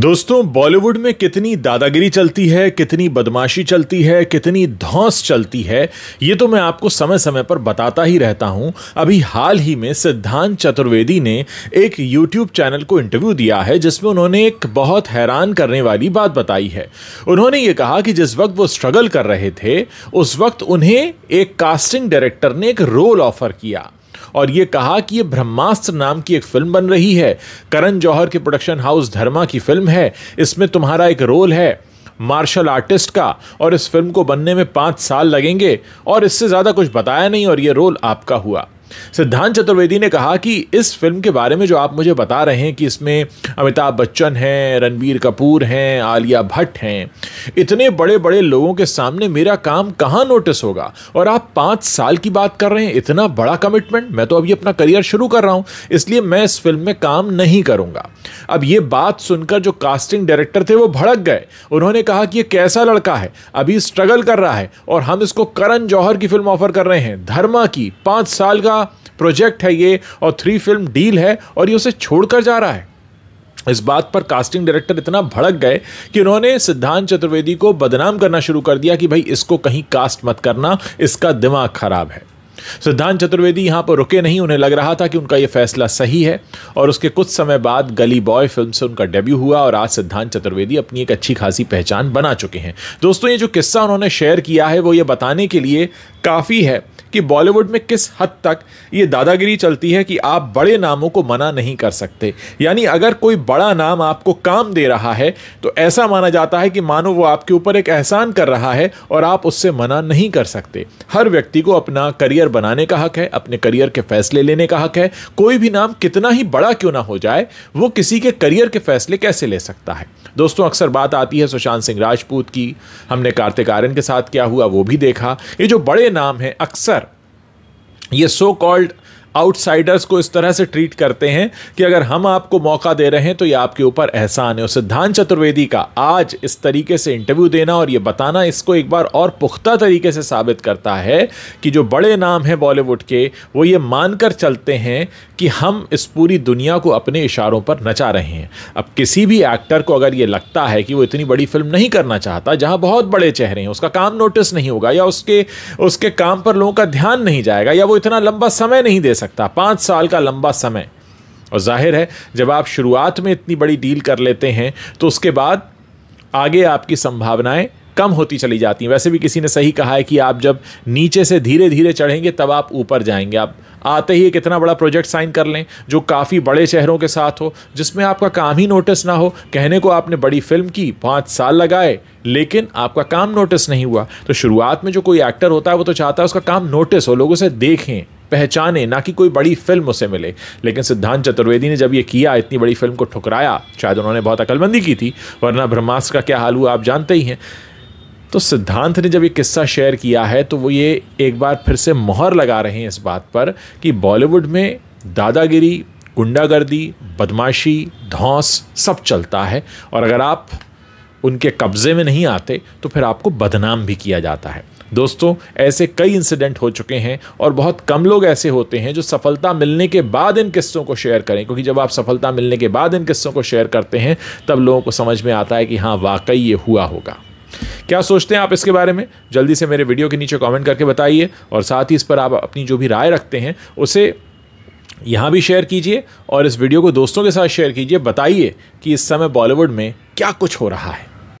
दोस्तों बॉलीवुड में कितनी दादागिरी चलती है कितनी बदमाशी चलती है कितनी धौस चलती है ये तो मैं आपको समय समय पर बताता ही रहता हूं अभी हाल ही में सिद्धांत चतुर्वेदी ने एक YouTube चैनल को इंटरव्यू दिया है जिसमें उन्होंने एक बहुत हैरान करने वाली बात बताई है उन्होंने ये कहा कि जिस वक्त वो स्ट्रगल कर रहे थे उस वक्त उन्हें एक कास्टिंग डायरेक्टर ने एक रोल ऑफर किया और ये कहा कि ये ब्रह्मास्त्र नाम की एक फिल्म बन रही है करण जौहर के प्रोडक्शन हाउस धर्मा की फिल्म है इसमें तुम्हारा एक रोल है मार्शल आर्टिस्ट का और इस फिल्म को बनने में पाँच साल लगेंगे और इससे ज़्यादा कुछ बताया नहीं और ये रोल आपका हुआ सिद्धांत चतुर्वेदी ने कहा कि इस फिल्म के बारे में जो आप मुझे बता रहे हैं कि इसमें अमिताभ बच्चन हैं रणबीर कपूर हैं आलिया भट्ट हैं इतने बड़े बड़े लोगों के सामने मेरा काम कहाँ नोटिस होगा और आप पाँच साल की बात कर रहे हैं इतना बड़ा कमिटमेंट मैं तो अभी अपना करियर शुरू कर रहा हूँ इसलिए मैं इस फिल्म में काम नहीं करूँगा अब ये बात सुनकर जो कास्टिंग डायरेक्टर थे वो भड़क गए उन्होंने कहा कि ये कैसा लड़का है अभी स्ट्रगल कर रहा है और हम इसको करण जौहर की फिल्म ऑफर कर रहे हैं धर्मा की पाँच साल का प्रोजेक्ट है ये और थ्री फिल्म डील है और ये उसे छोड़कर जा रहा है इस बात पर कास्टिंग डायरेक्टर इतना भड़क गए कि उन्होंने सिद्धांत चतुर्वेदी को बदनाम करना शुरू कर दिया कि भाई इसको कहीं कास्ट मत करना इसका दिमाग खराब है सिद्धांत चतुर्वेदी यहां पर रुके नहीं उन्हें लग रहा था कि उनका यह फैसला सही है और उसके कुछ समय बाद गली बॉय फिल्म से उनका डेब्यू हुआ और आज सिद्धांत चतुर्वेदी अपनी एक अच्छी खासी पहचान बना चुके हैं दोस्तों ये जो किस्सा उन्होंने शेयर किया है वो ये बताने के लिए काफ़ी है कि बॉलीवुड में किस हद तक ये दादागिरी चलती है कि आप बड़े नामों को मना नहीं कर सकते यानी अगर कोई बड़ा नाम आपको काम दे रहा है तो ऐसा माना जाता है कि मानो वो आपके ऊपर एक एहसान कर रहा है और आप उससे मना नहीं कर सकते हर व्यक्ति को अपना करियर बनाने का हक है अपने करियर के फैसले लेने का हक है कोई भी नाम कितना ही बड़ा क्यों ना हो जाए वो किसी के करियर के फैसले कैसे ले सकता है दोस्तों अक्सर बात आती है सुशांत सिंह राजपूत की हमने कार्तिक आर्यन के साथ क्या हुआ वो भी देखा ये जो बड़े नाम हैं अक्सर ये सो कॉल्ड आउटसाइडर्स को इस तरह से ट्रीट करते हैं कि अगर हम आपको मौका दे रहे हैं तो ये आपके ऊपर एहसान है और सिद्धांत चतुर्वेदी का आज इस तरीके से इंटरव्यू देना और ये बताना इसको एक बार और पुख्ता तरीके से साबित करता है कि जो बड़े नाम हैं बॉलीवुड के वो ये मानकर चलते हैं कि हम इस पूरी दुनिया को अपने इशारों पर नचा रहे हैं अब किसी भी एक्टर को अगर ये लगता है कि वो इतनी बड़ी फिल्म नहीं करना चाहता जहाँ बहुत बड़े चेहरे हैं उसका काम नोटिस नहीं होगा या उसके उसके काम पर लोगों का ध्यान नहीं जाएगा या वो इतना लंबा समय नहीं दे सकता पाँच साल का लंबा समय और जाहिर है जब आप शुरुआत में इतनी बड़ी डील कर लेते हैं तो उसके बाद आगे आपकी संभावनाएं कम होती चली जाती हैं वैसे भी किसी ने सही कहा है कि आप जब नीचे से धीरे धीरे चढ़ेंगे तब आप ऊपर जाएंगे आप आते ही एक इतना बड़ा प्रोजेक्ट साइन कर लें जो काफ़ी बड़े शहरों के साथ हो जिसमें आपका काम ही नोटिस ना हो कहने को आपने बड़ी फिल्म की पाँच साल लगाए लेकिन आपका काम नोटिस नहीं हुआ तो शुरुआत में जो कोई एक्टर होता है वो तो चाहता है उसका काम नोटिस हो लोग उसे देखें पहचाने ना कि कोई बड़ी फिल्म उसे मिले लेकिन सिद्धांत चतुर्वेदी ने जब ये किया इतनी बड़ी फिल्म को ठुकराया शायद उन्होंने बहुत अकलमंदी की थी वरना ब्रह्मास्त्र का क्या हाल हुआ आप जानते ही हैं तो सिद्धांत ने जब ये किस्सा शेयर किया है तो वो ये एक बार फिर से मोहर लगा रहे हैं इस बात पर कि बॉलीवुड में दादागिरी गुंडागर्दी बदमाशी धौस सब चलता है और अगर आप उनके कब्ज़े में नहीं आते तो फिर आपको बदनाम भी किया जाता है दोस्तों ऐसे कई इंसिडेंट हो चुके हैं और बहुत कम लोग ऐसे होते हैं जो सफलता मिलने के बाद इन किस्सों को शेयर करें क्योंकि जब आप सफलता मिलने के बाद इन किस्सों को शेयर करते हैं तब लोगों को समझ में आता है कि हाँ वाकई ये हुआ होगा क्या सोचते हैं आप इसके बारे में जल्दी से मेरे वीडियो के नीचे कमेंट करके बताइए और साथ ही इस पर आप अपनी जो भी राय रखते हैं उसे यहाँ भी शेयर कीजिए और इस वीडियो को दोस्तों के साथ शेयर कीजिए बताइए कि इस समय बॉलीवुड में क्या कुछ हो रहा है